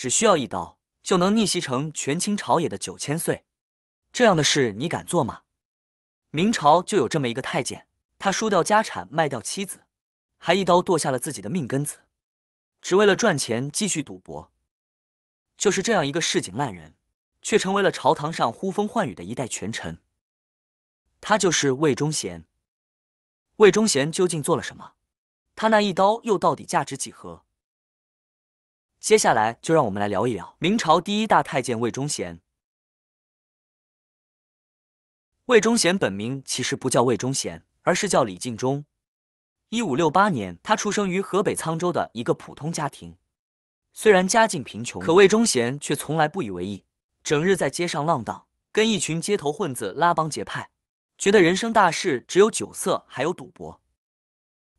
只需要一刀就能逆袭成权倾朝野的九千岁，这样的事你敢做吗？明朝就有这么一个太监，他输掉家产，卖掉妻子，还一刀剁下了自己的命根子，只为了赚钱继续赌博。就是这样一个市井烂人，却成为了朝堂上呼风唤雨的一代权臣。他就是魏忠贤。魏忠贤究竟做了什么？他那一刀又到底价值几何？接下来就让我们来聊一聊明朝第一大太监魏忠贤。魏忠贤本名其实不叫魏忠贤，而是叫李进忠。一五六八年，他出生于河北沧州的一个普通家庭。虽然家境贫穷，可魏忠贤却从来不以为意，整日在街上浪荡，跟一群街头混子拉帮结派，觉得人生大事只有酒色，还有赌博。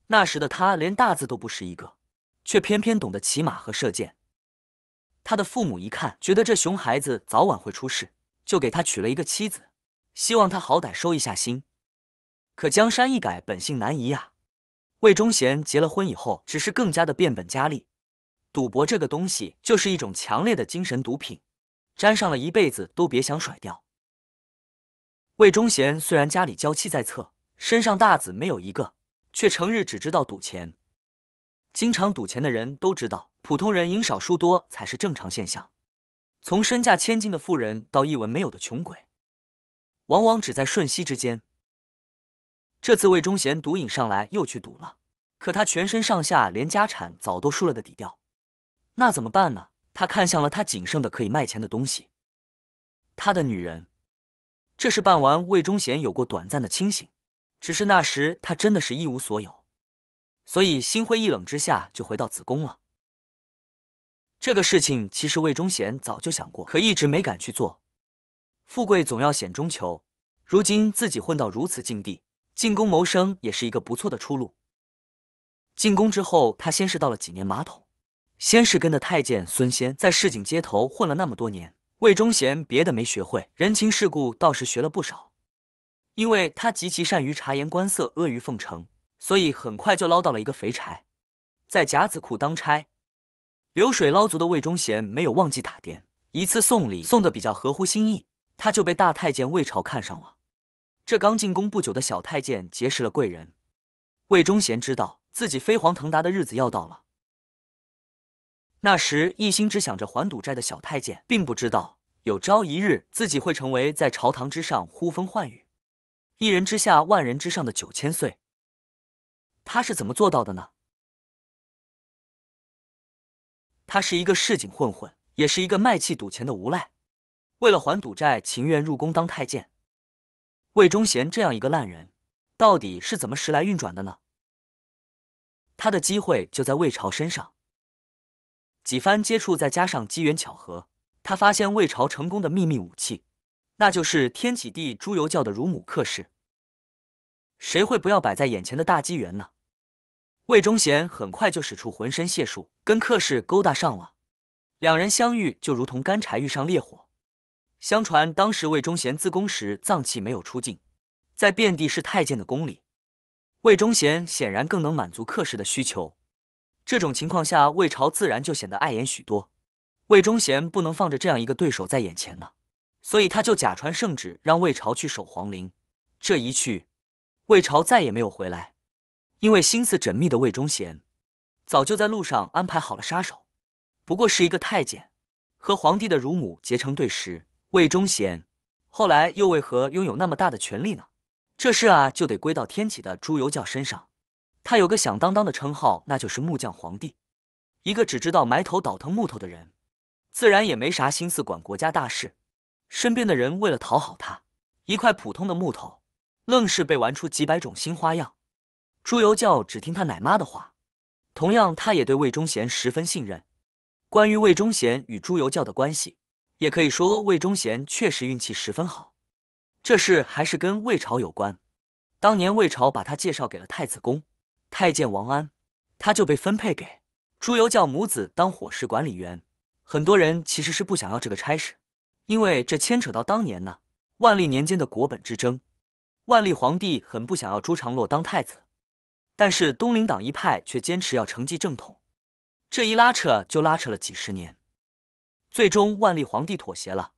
那时的他连大字都不识一个。却偏偏懂得骑马和射箭。他的父母一看，觉得这熊孩子早晚会出事，就给他娶了一个妻子，希望他好歹收一下心。可江山易改，本性难移呀。魏忠贤结了婚以后，只是更加的变本加厉。赌博这个东西，就是一种强烈的精神毒品，沾上了一辈子都别想甩掉。魏忠贤虽然家里娇妻在侧，身上大子没有一个，却成日只知道赌钱。经常赌钱的人都知道，普通人赢少输多才是正常现象。从身价千金的富人到一文没有的穷鬼，往往只在瞬息之间。这次魏忠贤赌瘾上来又去赌了，可他全身上下连家产早都输了的底掉，那怎么办呢？他看向了他仅剩的可以卖钱的东西，他的女人。这事办完，魏忠贤有过短暂的清醒，只是那时他真的是一无所有。所以心灰意冷之下，就回到子宫了。这个事情其实魏忠贤早就想过，可一直没敢去做。富贵总要险中求，如今自己混到如此境地，进宫谋生也是一个不错的出路。进宫之后，他先是到了几年马桶，先是跟着太监孙先在市井街头混了那么多年。魏忠贤别的没学会，人情世故倒是学了不少，因为他极其善于察言观色，阿谀奉承。所以很快就捞到了一个肥差，在甲子库当差，流水捞足的魏忠贤没有忘记打点。一次送礼送的比较合乎心意，他就被大太监魏朝看上了。这刚进宫不久的小太监结识了贵人魏忠贤，知道自己飞黄腾达的日子要到了。那时一心只想着还赌债的小太监，并不知道有朝一日自己会成为在朝堂之上呼风唤雨、一人之下万人之上的九千岁。他是怎么做到的呢？他是一个市井混混，也是一个卖气赌钱的无赖，为了还赌债，情愿入宫当太监。魏忠贤这样一个烂人，到底是怎么时来运转的呢？他的机会就在魏朝身上，几番接触再加上机缘巧合，他发现魏朝成功的秘密武器，那就是天启帝朱由教的乳母克氏。谁会不要摆在眼前的大机缘呢？魏忠贤很快就使出浑身解数，跟客氏勾搭上了。两人相遇，就如同干柴遇上烈火。相传当时魏忠贤自宫时，脏器没有出净，在遍地是太监的宫里，魏忠贤显然更能满足客氏的需求。这种情况下，魏朝自然就显得碍眼许多。魏忠贤不能放着这样一个对手在眼前呢，所以他就假传圣旨，让魏朝去守皇陵。这一去，魏朝再也没有回来。因为心思缜密的魏忠贤，早就在路上安排好了杀手。不过是一个太监，和皇帝的乳母结成对食。魏忠贤后来又为何拥有那么大的权力呢？这事啊，就得归到天启的朱由校身上。他有个响当当的称号，那就是木匠皇帝。一个只知道埋头倒腾木头的人，自然也没啥心思管国家大事。身边的人为了讨好他，一块普通的木头，愣是被玩出几百种新花样。朱由校只听他奶妈的话，同样，他也对魏忠贤十分信任。关于魏忠贤与朱由校的关系，也可以说魏忠贤确实运气十分好。这事还是跟魏朝有关。当年魏朝把他介绍给了太子宫太监王安，他就被分配给朱由校母子当伙食管理员。很多人其实是不想要这个差事，因为这牵扯到当年呢万历年间的国本之争。万历皇帝很不想要朱常洛当太子。但是东林党一派却坚持要承继正统，这一拉扯就拉扯了几十年，最终万历皇帝妥协了。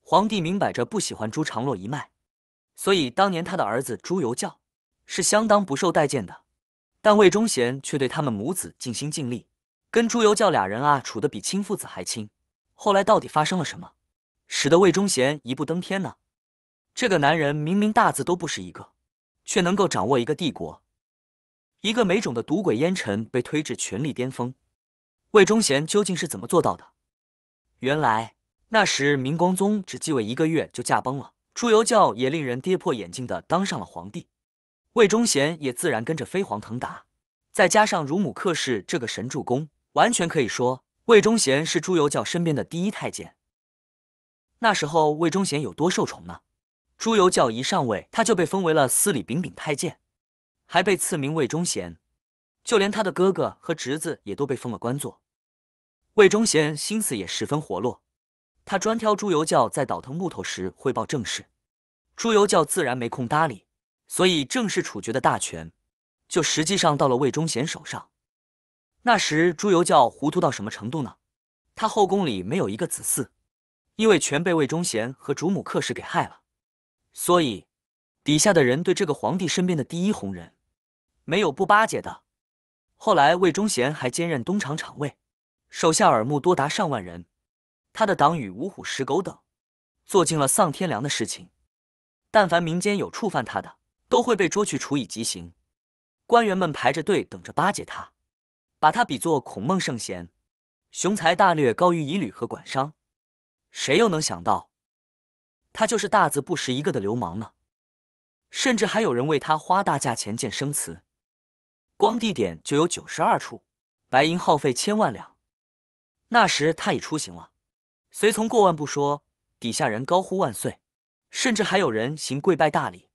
皇帝明摆着不喜欢朱常洛一脉，所以当年他的儿子朱由校是相当不受待见的。但魏忠贤却对他们母子尽心尽力，跟朱由校俩人啊处得比亲父子还亲。后来到底发生了什么，使得魏忠贤一步登天呢？这个男人明明大字都不识一个，却能够掌握一个帝国。一个没种的赌鬼烟尘被推至权力巅峰，魏忠贤究竟是怎么做到的？原来那时明光宗只继位一个月就驾崩了，朱由校也令人跌破眼镜的当上了皇帝，魏忠贤也自然跟着飞黄腾达。再加上乳母克氏这个神助攻，完全可以说魏忠贤是朱由校身边的第一太监。那时候魏忠贤有多受宠呢？朱由教一上位，他就被封为了司礼秉秉太监。还被赐名魏忠贤，就连他的哥哥和侄子也都被封了官做。魏忠贤心思也十分活络，他专挑朱由教在倒腾木头时汇报政事，朱由教自然没空搭理，所以政事处决的大权就实际上到了魏忠贤手上。那时朱由教糊涂到什么程度呢？他后宫里没有一个子嗣，因为全被魏忠贤和主母客氏给害了，所以底下的人对这个皇帝身边的第一红人。没有不巴结的。后来，魏忠贤还兼任东厂厂卫，手下耳目多达上万人。他的党羽五虎十狗等，做尽了丧天良的事情。但凡民间有触犯他的，都会被捉去处以极刑。官员们排着队等着巴结他，把他比作孔孟圣贤，雄才大略高于乙吕和管商。谁又能想到，他就是大字不识一个的流氓呢？甚至还有人为他花大价钱建生祠。光地点就有九十二处，白银耗费千万两。那时他已出行了，随从过万不说，底下人高呼万岁，甚至还有人行跪拜大礼。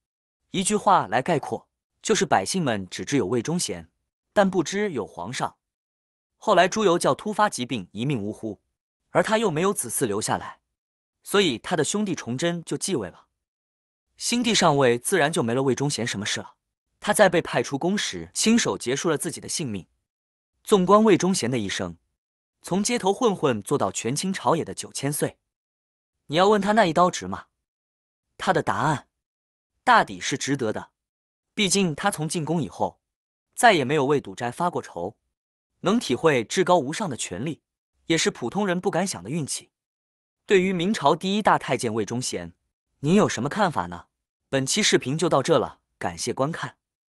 一句话来概括，就是百姓们只知有魏忠贤，但不知有皇上。后来朱由校突发疾病，一命呜呼，而他又没有子嗣留下来，所以他的兄弟崇祯就继位了。新帝上位，自然就没了魏忠贤什么事了。他在被派出宫时，亲手结束了自己的性命。纵观魏忠贤的一生，从街头混混做到权倾朝野的九千岁，你要问他那一刀值吗？他的答案，大抵是值得的。毕竟他从进宫以后，再也没有为赌债发过愁。能体会至高无上的权力，也是普通人不敢想的运气。对于明朝第一大太监魏忠贤，您有什么看法呢？本期视频就到这了，感谢观看。